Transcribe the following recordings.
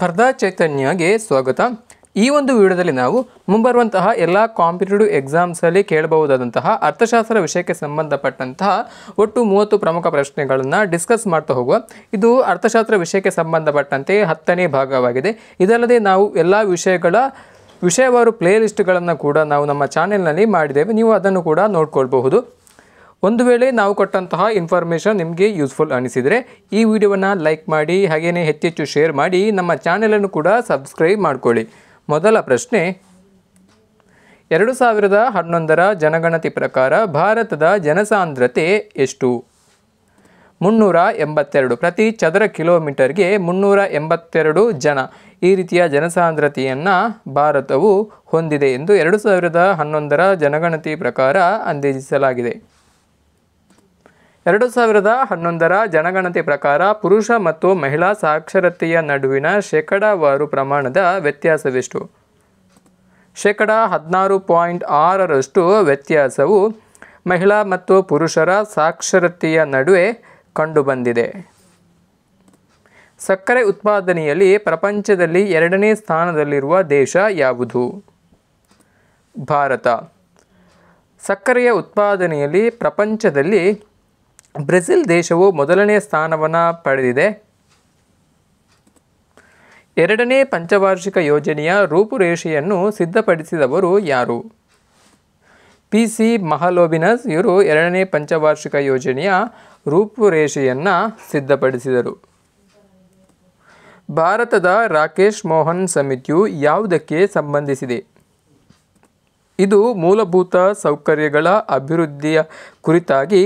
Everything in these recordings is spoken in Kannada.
ಸ್ಪರ್ಧಾ ಚೈತನ್ಯಗೆ ಸ್ವಾಗತ ಈ ಒಂದು ವಿಡಿಯೋದಲ್ಲಿ ನಾವು ಮುಂಬರುವಂತಹ ಎಲ್ಲ ಕಾಂಪಿಟೇಟಿವ್ ಎಕ್ಸಾಮ್ಸಲ್ಲಿ ಕೇಳಬಹುದಾದಂತಹ ಅರ್ಥಶಾಸ್ತ್ರ ವಿಷಯಕ್ಕೆ ಸಂಬಂಧಪಟ್ಟಂತಹ ಒಟ್ಟು ಮೂವತ್ತು ಪ್ರಮುಖ ಪ್ರಶ್ನೆಗಳನ್ನು ಡಿಸ್ಕಸ್ ಮಾಡ್ತಾ ಹೋಗುವ ಇದು ಅರ್ಥಶಾಸ್ತ್ರ ವಿಷಯಕ್ಕೆ ಸಂಬಂಧಪಟ್ಟಂತೆ ಹತ್ತನೇ ಭಾಗವಾಗಿದೆ ಇದಲ್ಲದೆ ನಾವು ಎಲ್ಲ ವಿಷಯಗಳ ವಿಷಯವಾರು ಪ್ಲೇಲಿಸ್ಟ್ಗಳನ್ನು ಕೂಡ ನಾವು ನಮ್ಮ ಚಾನೆಲ್ನಲ್ಲಿ ಮಾಡಿದ್ದೇವೆ ನೀವು ಅದನ್ನು ಕೂಡ ನೋಡ್ಕೊಳ್ಬಹುದು ಒಂದು ವೇಳೆ ನಾವು ಕೊಟ್ಟಂತಹ ಇನ್ಫಾರ್ಮೇಷನ್ ನಿಮಗೆ ಯೂಸ್ಫುಲ್ ಅನಿಸಿದರೆ ಈ ವಿಡಿಯೋವನ್ನು ಲೈಕ್ ಮಾಡಿ ಹಾಗೆಯೇ ಹೆಚ್ಚೆಚ್ಚು ಶೇರ್ ಮಾಡಿ ನಮ್ಮ ಚಾನೆಲನ್ನು ಕೂಡ ಸಬ್ಸ್ಕ್ರೈಬ್ ಮಾಡಿಕೊಳ್ಳಿ ಮೊದಲ ಪ್ರಶ್ನೆ ಎರಡು ಸಾವಿರದ ಹನ್ನೊಂದರ ಜನಗಣತಿ ಪ್ರಕಾರ ಭಾರತದ ಜನಸಾಂದ್ರತೆ ಎಷ್ಟು ಮುನ್ನೂರ ಎಂಬತ್ತೆರಡು ಪ್ರತಿ ಚದರ ಕಿಲೋಮೀಟರ್ಗೆ ಮುನ್ನೂರ ಎಂಬತ್ತೆರಡು ಜನ ಈ ರೀತಿಯ ಜನಸಾಂದ್ರತೆಯನ್ನು ಭಾರತವು ಹೊಂದಿದೆ ಎಂದು ಎರಡು ಸಾವಿರದ ಹನ್ನೊಂದರ ಜನಗಣತಿ ಪ್ರಕಾರ ಅಂದಾಜಿಸಲಾಗಿದೆ ಎರಡು ಸಾವಿರದ ಹನ್ನೊಂದರ ಜನಗಣತಿ ಪ್ರಕಾರ ಪುರುಷ ಮತ್ತು ಮಹಿಳಾ ಸಾಕ್ಷರತೆಯ ನಡುವಿನ ಶೇಕಡಾವಾರು ಪ್ರಮಾಣದ ವ್ಯತ್ಯಾಸವೆಷ್ಟು ಶೇಕಡ ಹದಿನಾರು ಪಾಯಿಂಟ್ ಆರರಷ್ಟು ವ್ಯತ್ಯಾಸವು ಮಹಿಳಾ ಮತ್ತು ಪುರುಷರ ಸಾಕ್ಷರತೆಯ ನಡುವೆ ಕಂಡುಬಂದಿದೆ ಸಕ್ಕರೆ ಉತ್ಪಾದನೆಯಲ್ಲಿ ಪ್ರಪಂಚದಲ್ಲಿ ಎರಡನೇ ಸ್ಥಾನದಲ್ಲಿರುವ ದೇಶ ಯಾವುದು ಭಾರತ ಸಕ್ಕರೆಯ ಉತ್ಪಾದನೆಯಲ್ಲಿ ಪ್ರಪಂಚದಲ್ಲಿ ಬ್ರೆಜಿಲ್ ದೇಶವು ಮೊದಲನೇ ಸ್ಥಾನವನ್ನು ಪಡೆದಿದೆ ಎರಡನೇ ಪಂಚವಾರ್ಷಿಕ ಯೋಜನೆಯ ರೂಪುರೇಷೆಯನ್ನು ಸಿದ್ಧಪಡಿಸಿದವರು ಯಾರು ಪಿ ಸಿ ಮಹಲೋಬಿನಸ್ ಇವರು ಎರಡನೇ ಪಂಚವಾರ್ಷಿಕ ಯೋಜನೆಯ ರೂಪುರೇಷೆಯನ್ನು ಸಿದ್ಧಪಡಿಸಿದರು ಭಾರತದ ರಾಕೇಶ್ ಮೋಹನ್ ಸಮಿತಿಯು ಯಾವುದಕ್ಕೆ ಸಂಬಂಧಿಸಿದೆ ಇದು ಮೂಲಭೂತ ಸೌಕರ್ಯಗಳ ಅಭಿವೃದ್ಧಿಯ ಕುರಿತಾಗಿ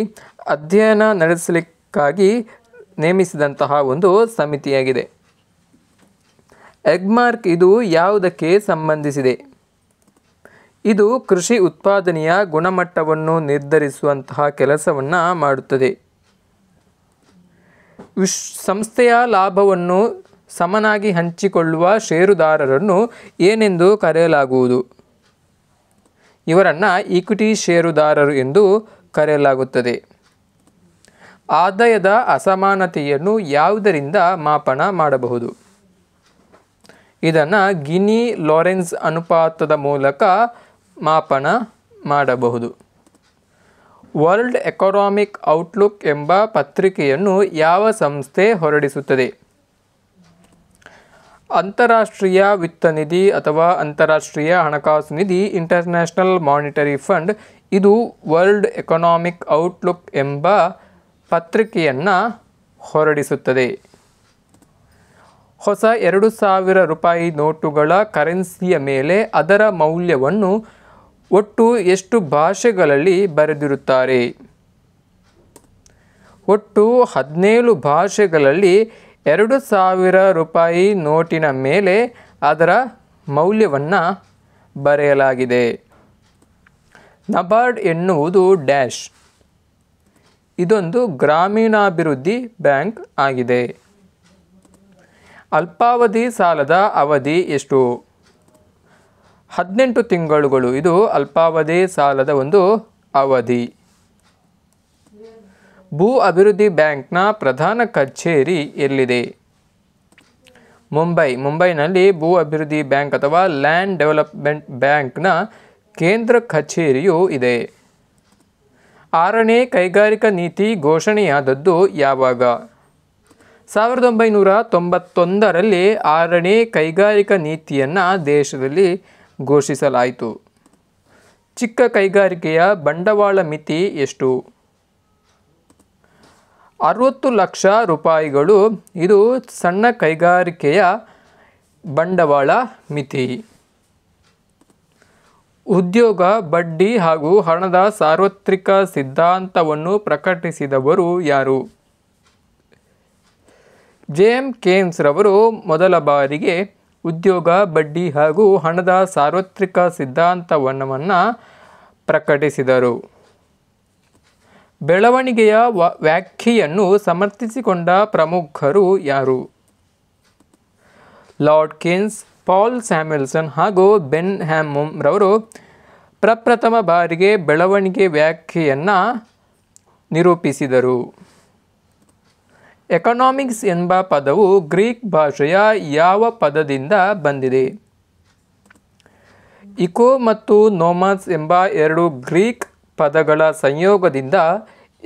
ಅಧ್ಯಯನ ನಡೆಸಲಿಕ್ಕಾಗಿ ನೇಮಿಸಿದಂತಹ ಒಂದು ಸಮಿತಿಯಾಗಿದೆ ಎಗ್ಮಾರ್ಕ್ ಇದು ಯಾವುದಕ್ಕೆ ಸಂಬಂಧಿಸಿದೆ ಇದು ಕೃಷಿ ಉತ್ಪಾದನೆಯ ಗುಣಮಟ್ಟವನ್ನು ನಿರ್ಧರಿಸುವಂತಹ ಕೆಲಸವನ್ನು ಮಾಡುತ್ತದೆ ವಿಶ್ ಸಂಸ್ಥೆಯ ಲಾಭವನ್ನು ಸಮನಾಗಿ ಹಂಚಿಕೊಳ್ಳುವ ಷೇರುದಾರರನ್ನು ಏನೆಂದು ಕರೆಯಲಾಗುವುದು ಇವರನ್ನು ಈಕ್ವಿಟಿ ಷೇರುದಾರರು ಎಂದು ಕರೆಯಲಾಗುತ್ತದೆ ಆದಾಯದ ಅಸಮಾನತೆಯನ್ನು ಯಾವುದರಿಂದ ಮಾಪನ ಮಾಡಬಹುದು ಇದನ್ನು ಗಿನಿ ಲಾರೆನ್ಸ್ ಅನುಪಾತದ ಮೂಲಕ ಮಾಪನ ಮಾಡಬಹುದು ವರ್ಲ್ಡ್ ಎಕನಾಮಿಕ್ ಔಟ್ಲುಕ್ ಎಂಬ ಪತ್ರಿಕೆಯನ್ನು ಯಾವ ಸಂಸ್ಥೆ ಹೊರಡಿಸುತ್ತದೆ ಅಂತಾರಾಷ್ಟ್ರೀಯ ವಿತ್ತ ನಿಧಿ ಅಥವಾ ಅಂತಾರಾಷ್ಟ್ರೀಯ ಹಣಕಾಸು ನಿಧಿ ಇಂಟರ್ನ್ಯಾಷನಲ್ ಮಾನಿಟರಿ ಫಂಡ್ ಇದು ವರ್ಲ್ಡ್ ಎಕನಾಮಿಕ್ ಔಟ್ಲುಕ್ ಎಂಬ ಪತ್ರಿಕೆಯನ್ನು ಹೊರಡಿಸುತ್ತದೆ ಹೊಸ ಎರಡು ಸಾವಿರ ರೂಪಾಯಿ ನೋಟುಗಳ ಕರೆನ್ಸಿಯ ಮೇಲೆ ಅದರ ಮೌಲ್ಯವನ್ನು ಒಟ್ಟು ಎಷ್ಟು ಭಾಷೆಗಳಲ್ಲಿ ಬರೆದಿರುತ್ತಾರೆ ಒಟ್ಟು ಹದಿನೇಳು ಭಾಷೆಗಳಲ್ಲಿ ಎರಡು ಸಾವಿರ ರೂಪಾಯಿ ನೋಟಿನ ಮೇಲೆ ಅದರ ಮೌಲ್ಯವನ್ನು ಬರೆಯಲಾಗಿದೆ ನಬಾರ್ಡ್ ಎನ್ನುವುದು ಡ್ಯಾಶ್ ಇದೊಂದು ಗ್ರಾಮೀಣಾಭಿವೃದ್ಧಿ ಬ್ಯಾಂಕ್ ಆಗಿದೆ ಅಲ್ಪಾವಧಿ ಸಾಲದ ಅವಧಿ ಎಷ್ಟು ಹದಿನೆಂಟು ತಿಂಗಳುಗಳು ಇದು ಅಲ್ಪಾವಧಿ ಸಾಲದ ಒಂದು ಅವಧಿ ಭೂ ಅಭಿವೃದ್ಧಿ ಬ್ಯಾಂಕ್ನ ಪ್ರಧಾನ ಕಚೇರಿ ಎಲ್ಲಿದೆ ಮುಂಬೈ ಮುಂಬೈನಲ್ಲಿ ಭೂ ಅಭಿವೃದ್ಧಿ ಬ್ಯಾಂಕ್ ಅಥವಾ ಲ್ಯಾಂಡ್ ಡೆವಲಪ್ಮೆಂಟ್ ಬ್ಯಾಂಕ್ನ ಕೇಂದ್ರ ಕಚೇರಿಯು ಇದೆ ಆರನೇ ಕೈಗಾರಿಕಾ ನೀತಿ ಘೋಷಣೆಯಾದದ್ದು ಯಾವಾಗ ಸಾವಿರದ ಒಂಬೈನೂರ ತೊಂಬತ್ತೊಂದರಲ್ಲಿ ಆರನೇ ಕೈಗಾರಿಕಾ ನೀತಿಯನ್ನು ದೇಶದಲ್ಲಿ ಘೋಷಿಸಲಾಯಿತು ಚಿಕ್ಕ ಕೈಗಾರಿಕೆಯ ಬಂಡವಾಳ ಮಿತಿ ಎಷ್ಟು ಅರವತ್ತು ಲಕ್ಷ ರೂಪಾಯಿಗಳು ಇದು ಸಣ್ಣ ಕೈಗಾರಿಕೆಯ ಬಂಡವಾಳ ಮಿತಿ ಉದ್ಯೋಗ ಬಡ್ಡಿ ಹಾಗೂ ಹಣದ ಸಾರ್ವತ್ರಿಕ ಸಿದ್ಧಾಂತವನ್ನು ಪ್ರಕಟಿಸಿದವರು ಯಾರು ಜೇಮ್ ಕೇನ್ಸ್ ರವರು ಮೊದಲ ಬಾರಿಗೆ ಉದ್ಯೋಗ ಬಡ್ಡಿ ಹಾಗೂ ಹಣದ ಸಾರ್ವತ್ರಿಕ ಸಿದ್ಧಾಂತವನ್ನು ಪ್ರಕಟಿಸಿದರು ಬೆಳವಣಿಗೆಯ ವ್ಯಾಖ್ಯೆಯನ್ನು ಸಮರ್ಥಿಸಿಕೊಂಡ ಪ್ರಮುಖರು ಯಾರು ಲಾರ್ಡ್ ಕೇನ್ಸ್ ಪಾಲ್ ಸ್ಯಾಮ್ಯುಲ್ಸನ್ ಹಾಗೂ ಬೆನ್ ಹ್ಯಾಮ್ರವರು ಪ್ರಪ್ರಥಮ ಬಾರಿಗೆ ಬೆಳವಣಿಗೆ ವ್ಯಾಖ್ಯೆಯನ್ನು ನಿರೂಪಿಸಿದರು ಎಕನಾಮಿಕ್ಸ್ ಎಂಬ ಪದವು ಗ್ರೀಕ್ ಭಾಷೆಯ ಯಾವ ಪದದಿಂದ ಬಂದಿದೆ ಇಕೋ ಮತ್ತು ನೋಮಸ್ ಎಂಬ ಎರಡು ಗ್ರೀಕ್ ಪದಗಳ ಸಂಯೋಗದಿಂದ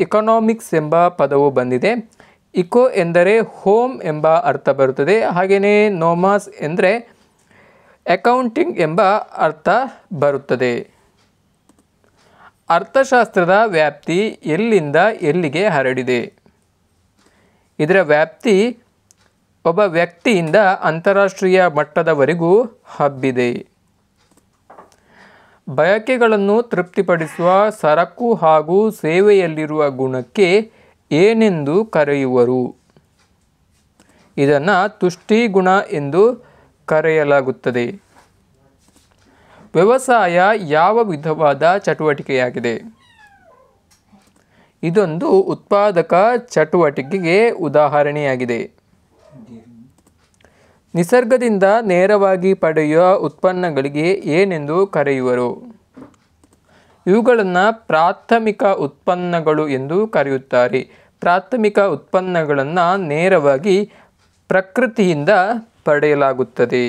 ಎಕನಾಮಿಕ್ಸ್ ಎಂಬ ಪದವು ಬಂದಿದೆ ಇಕೋ ಎಂದರೆ ಹೋಮ್ ಎಂಬ ಅರ್ಥ ಬರುತ್ತದೆ ಹಾಗೆಯೇ ನೋಮಾಸ್ ಎಂದರೆ ಅಕೌಂಟಿಂಗ್ ಎಂಬ ಅರ್ಥ ಬರುತ್ತದೆ ಅರ್ಥಶಾಸ್ತ್ರದ ವ್ಯಾಪ್ತಿ ಎಲ್ಲಿಂದ ಎಲ್ಲಿಗೆ ಹರಡಿದೆ ಇದರ ವ್ಯಾಪ್ತಿ ಒಬ್ಬ ವ್ಯಕ್ತಿಯಿಂದ ಅಂತಾರಾಷ್ಟ್ರೀಯ ಮಟ್ಟದವರೆಗೂ ಹಬ್ಬಿದೆ ಬಯಕೆಗಳನ್ನು ತೃಪ್ತಿಪಡಿಸುವ ಸರಕು ಹಾಗೂ ಸೇವೆಯಲ್ಲಿರುವ ಗುಣಕ್ಕೆ ಏನೆಂದು ಕರೆಯುವರು ಇದನ್ನು ತುಷ್ಟಿಗುಣ ಎಂದು ಕರೆಯಲಾಗುತ್ತದೆ ವ್ಯವಸಾಯ ಯಾವ ವಿಧವಾದ ಚಟುವಟಿಕೆಯಾಗಿದೆ ಇದೊಂದು ಉತ್ಪಾದಕ ಚಟುವಟಿಕೆಗೆ ಉದಾಹರಣೆಯಾಗಿದೆ ನಿಸರ್ಗದಿಂದ ನೇರವಾಗಿ ಪಡೆಯುವ ಉತ್ಪನ್ನಗಳಿಗೆ ಏನೆಂದು ಕರೆಯುವರು ಇವುಗಳನ್ನು ಪ್ರಾಥಮಿಕ ಉತ್ಪನ್ನಗಳು ಎಂದು ಕರೆಯುತ್ತಾರೆ ಪ್ರಾಥಮಿಕ ಉತ್ಪನ್ನಗಳನ್ನು ನೇರವಾಗಿ ಪ್ರಕೃತಿಯಿಂದ ಪಡೆಯಲಾಗುತ್ತದೆ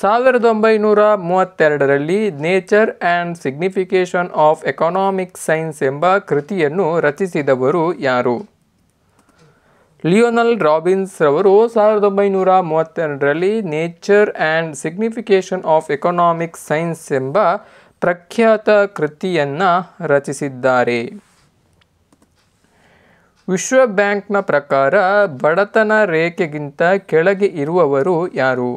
ಸಾವಿರದ ಒಂಬೈನೂರ ಮೂವತ್ತೆರಡರಲ್ಲಿ nature and signification of economic science ಎಂಬ ಕೃತಿಯನ್ನು ರಚಿಸಿದವರು ಯಾರು ಲಿಯೋನಲ್ ರಾಬಿನ್ಸ್ ರವರು ಸಾವಿರದ ಒಂಬೈನೂರ ಮೂವತ್ತೆರಡರಲ್ಲಿ nature and signification of economic science ಎಂಬ ಪ್ರಖ್ಯಾತ ಕೃತಿಯನ್ನು ರಚಿಸಿದ್ದಾರೆ ವಿಶ್ವ ಬ್ಯಾಂಕ್ನ ಪ್ರಕಾರ ಬಡತನ ರೇಖೆಗಿಂತ ಕೆಳಗೆ ಇರುವವರು ಯಾರು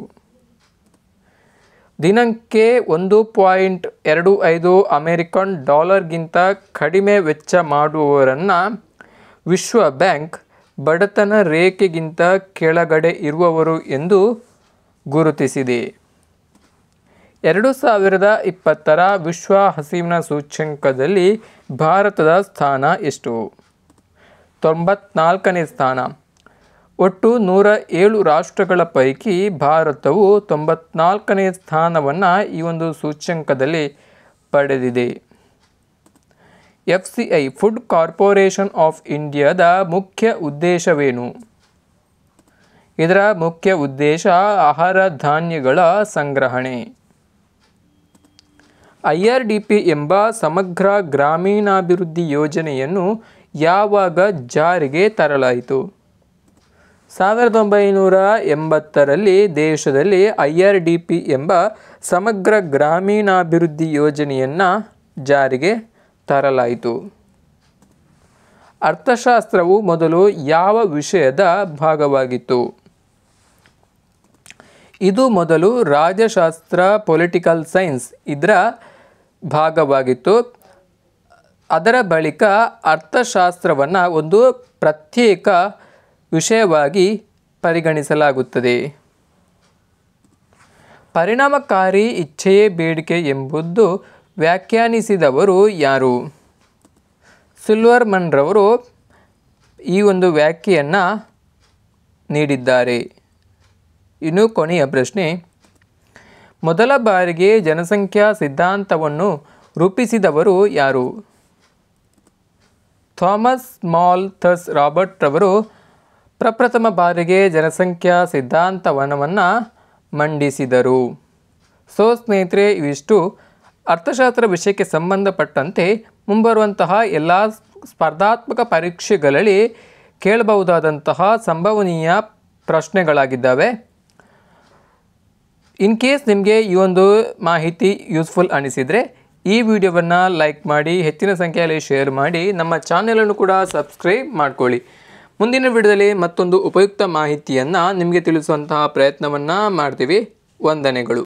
ದಿನಕ್ಕೆ ಒಂದು ಪಾಯಿಂಟ್ ಎರಡು ಐದು ಅಮೇರಿಕನ್ ಡಾಲರ್ಗಿಂತ ಕಡಿಮೆ ವೆಚ್ಚ ಮಾಡುವವರನ್ನು ವಿಶ್ವ ಬ್ಯಾಂಕ್ ಬಡತನ ರೇಖೆಗಿಂತ ಕೆಳಗಡೆ ಇರುವವರು ಎಂದು ಗುರುತಿಸಿದೆ ಎರಡು ಸಾವಿರದ ಇಪ್ಪತ್ತರ ವಿಶ್ವ ಹಸಿವಿನ ಸೂಚ್ಯಂಕದಲ್ಲಿ ಭಾರತದ ಸ್ಥಾನ ಎಷ್ಟು ತೊಂಬತ್ನಾಲ್ಕನೇ ಸ್ಥಾನ ಒಟ್ಟು ನೂರ ಏಳು ರಾಷ್ಟ್ರಗಳ ಪೈಕಿ ಭಾರತವು ತೊಂಬತ್ನಾಲ್ಕನೇ ಸ್ಥಾನವನ್ನು ಈ ಒಂದು ಸೂಚ್ಯಂಕದಲ್ಲಿ ಪಡೆದಿದೆ F C I food corporation of ಇಂಡಿಯಾದ ಮುಖ್ಯ ಉದ್ದೇಶವೇನು ಇದರ ಮುಖ್ಯ ಉದ್ದೇಶ ಆಹಾರ ಧಾನ್ಯಗಳ ಸಂಗ್ರಹಣೆ ಐ ಆರ್ ಡಿ ಪಿ ಎಂಬ ಸಮಗ್ರ ಗ್ರಾಮೀಣಾಭಿವೃದ್ಧಿ ಯೋಜನೆಯನ್ನು ಯಾವಾಗ ಜಾರಿಗೆ ತರಲಾಯಿತು ಸಾವಿರದ ಒಂಬೈನೂರ ಎಂಬತ್ತರಲ್ಲಿ ದೇಶದಲ್ಲಿ ಐ ಆರ್ ಡಿ ಪಿ ಎಂಬ ಸಮಗ್ರ ಗ್ರಾಮೀಣಾಭಿವೃದ್ಧಿ ಯೋಜನೆಯನ್ನು ಜಾರಿಗೆ ತರಲಾಯಿತು ಅರ್ಥಶಾಸ್ತ್ರವು ಮೊದಲು ಯಾವ ವಿಷಯದ ಭಾಗವಾಗಿತ್ತು ಇದು ಮೊದಲು ರಾಜ್ಯಶಾಸ್ತ್ರ ಪೊಲಿಟಿಕಲ್ ಸೈನ್ಸ್ ಇದರ ಭಾಗವಾಗಿತ್ತು ಅದರ ಬಳಿಕ ಅರ್ಥಶಾಸ್ತ್ರವನ್ನು ಒಂದು ಪ್ರತ್ಯೇಕ ವಿಷಯವಾಗಿ ಪರಿಗಣಿಸಲಾಗುತ್ತದೆ ಪರಿಣಾಮಕಾರಿ ಇಚ್ಛೆಯೇ ಬೇಡಿಕೆ ಎಂಬುದು ವ್ಯಾಖ್ಯಾನಿಸಿದವರು ಯಾರು ಸಿಲ್ವರ್ಮನ್ರವರು ಈ ಒಂದು ವ್ಯಾಖ್ಯೆಯನ್ನು ನೀಡಿದ್ದಾರೆ ಇನ್ನು ಕೊನೆಯ ಪ್ರಶ್ನೆ ಮೊದಲ ಬಾರಿಗೆ ಜನಸಂಖ್ಯಾ ಸಿದ್ಧಾಂತವನ್ನು ರೂಪಿಸಿದವರು ಯಾರು ಥಾಮಸ್ ಮಾಲ್ ಥಸ್ ರಾಬರ್ಟ್ ರವರು ಪ್ರಪ್ರಥಮ ಬಾರಿಗೆ ಜನಸಂಖ್ಯಾ ಸಿದ್ಧಾಂತವನವನ್ನು ಮಂಡಿಸಿದರು ಸೊ ಸ್ನೇಹಿತರೆ ಇವಿಷ್ಟು ಅರ್ಥಶಾಸ್ತ್ರ ವಿಷಯಕ್ಕೆ ಸಂಬಂಧಪಟ್ಟಂತೆ ಮುಂಬರುವಂತಹ ಎಲ್ಲ ಸ್ಪರ್ಧಾತ್ಮಕ ಪರೀಕ್ಷೆಗಳಲ್ಲಿ ಕೇಳಬಹುದಾದಂತಹ ಸಂಭವನೀಯ ಪ್ರಶ್ನೆಗಳಾಗಿದ್ದಾವೆ ಇನ್ ಕೇಸ್ ನಿಮಗೆ ಈ ಒಂದು ಮಾಹಿತಿ ಯೂಸ್ಫುಲ್ ಅನಿಸಿದರೆ ಈ ವಿಡಿಯೋವನ್ನು ಲೈಕ್ ಮಾಡಿ ಹೆಚ್ಚಿನ ಸಂಖ್ಯೆಯಲ್ಲಿ ಶೇರ್ ಮಾಡಿ ನಮ್ಮ ಚಾನೆಲನ್ನು ಕೂಡ ಸಬ್ಸ್ಕ್ರೈಬ್ ಮಾಡಿಕೊಳ್ಳಿ ಮುಂದಿನ ವಿಡಿಯೋದಲ್ಲಿ ಮತ್ತೊಂದು ಉಪಯುಕ್ತ ಮಾಹಿತಿಯನ್ನು ನಿಮಗೆ ತಿಳಿಸುವಂತಹ ಪ್ರಯತ್ನವನ್ನು ಮಾಡ್ತೀವಿ ವಂದನೆಗಳು